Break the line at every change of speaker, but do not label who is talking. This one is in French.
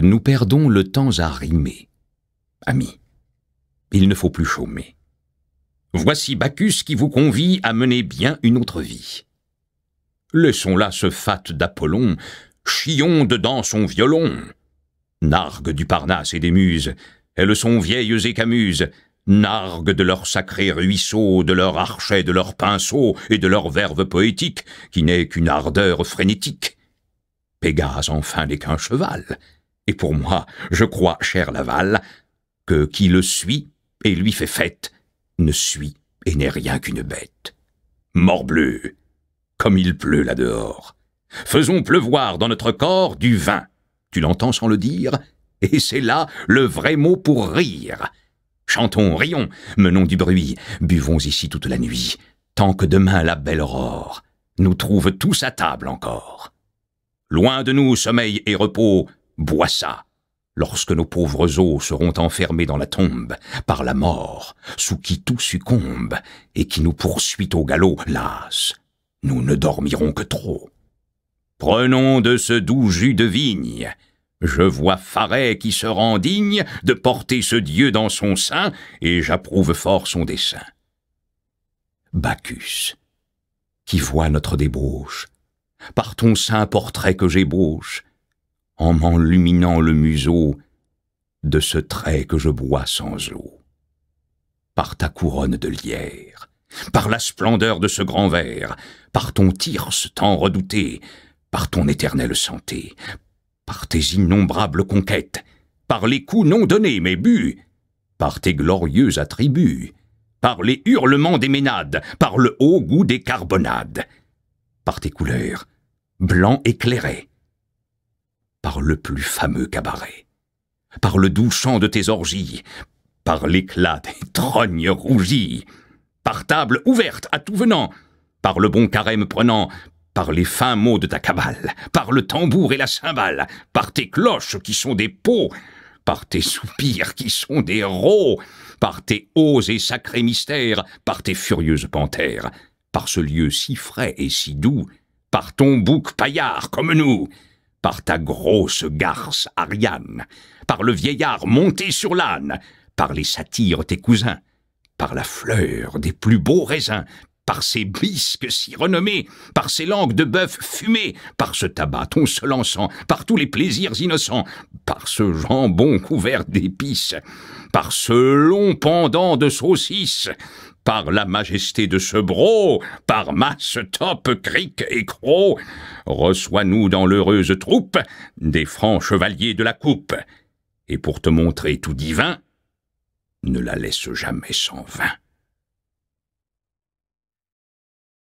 nous perdons le temps à rimer. Amis, il ne faut plus chômer. Voici Bacchus qui vous convie à mener bien une autre vie. Laissons là ce fat d'Apollon, chillon dedans son violon. Nargue du Parnasse et des muses, elles sont vieilles et camuses, nargue de leurs sacrés ruisseaux, de leurs archets, de leurs pinceaux et de leur verve poétique, qui n'est qu'une ardeur frénétique. Pégase enfin n'est qu'un cheval, et pour moi, je crois, cher Laval, que qui le suit et lui fait fête, ne suit et n'est rien qu'une bête. Morbleu, comme il pleut là-dehors. Faisons pleuvoir dans notre corps du vin. Tu l'entends sans le dire Et c'est là le vrai mot pour rire. Chantons, rions, menons du bruit, buvons ici toute la nuit, tant que demain la belle aurore nous trouve tous à table encore. Loin de nous sommeil et repos, Bois ça, lorsque nos pauvres os seront enfermés dans la tombe, par la mort, sous qui tout succombe, et qui nous poursuit au galop, las, nous ne dormirons que trop. Prenons de ce doux jus de vigne. Je vois Faret qui se rend digne de porter ce Dieu dans son sein, et j'approuve fort son dessein. Bacchus, qui voit notre débauche, par ton saint portrait que j'ébauche, en m'enluminant le museau de ce trait que je bois sans eau. Par ta couronne de lierre, par la splendeur de ce grand verre, par ton tirse tant redouté, par ton éternelle santé, par tes innombrables conquêtes, par les coups non donnés mais buts, par tes glorieux attributs, par les hurlements des ménades, par le haut goût des carbonades, par tes couleurs, blanc éclairé, par le plus fameux cabaret, par le doux chant de tes orgies, par l'éclat des trognes rougies, par table ouverte à tout venant, par le bon carême prenant, par les fins mots de ta cabale, par le tambour et la cymbale, par tes cloches qui sont des pots, par tes soupirs qui sont des rots, par tes hauts et sacrés mystères, par tes furieuses panthères, par ce lieu si frais et si doux, par ton bouc paillard comme nous, par ta grosse garce Ariane, par le vieillard monté sur l'âne, par les satyres tes cousins, par la fleur des plus beaux raisins, par ces bisques si renommés, par ces langues de bœuf fumées, par ce tabac ton seul encens, par tous les plaisirs innocents, par ce jambon couvert d'épices, par ce long pendant de saucisses, par la majesté de ce bro, par masse, top, cric et croc, reçois-nous dans l'heureuse troupe des francs chevaliers de la coupe. Et pour te montrer tout divin, ne la laisse jamais sans vin.